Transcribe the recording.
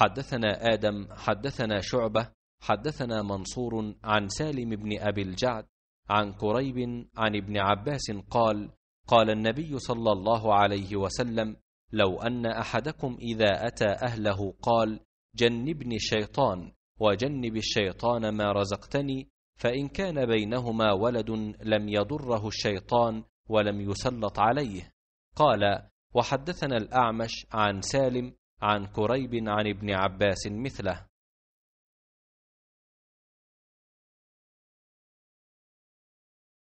حدثنا آدم حدثنا شعبة حدثنا منصور عن سالم بن أبي الجعد عن كريب عن ابن عباس قال قال النبي صلى الله عليه وسلم لو أن أحدكم إذا أتى أهله قال جنبني الشيطان وجنب الشيطان ما رزقتني فإن كان بينهما ولد لم يضره الشيطان ولم يسلط عليه قال وحدثنا الأعمش عن سالم عن كريب عن ابن عباس مثله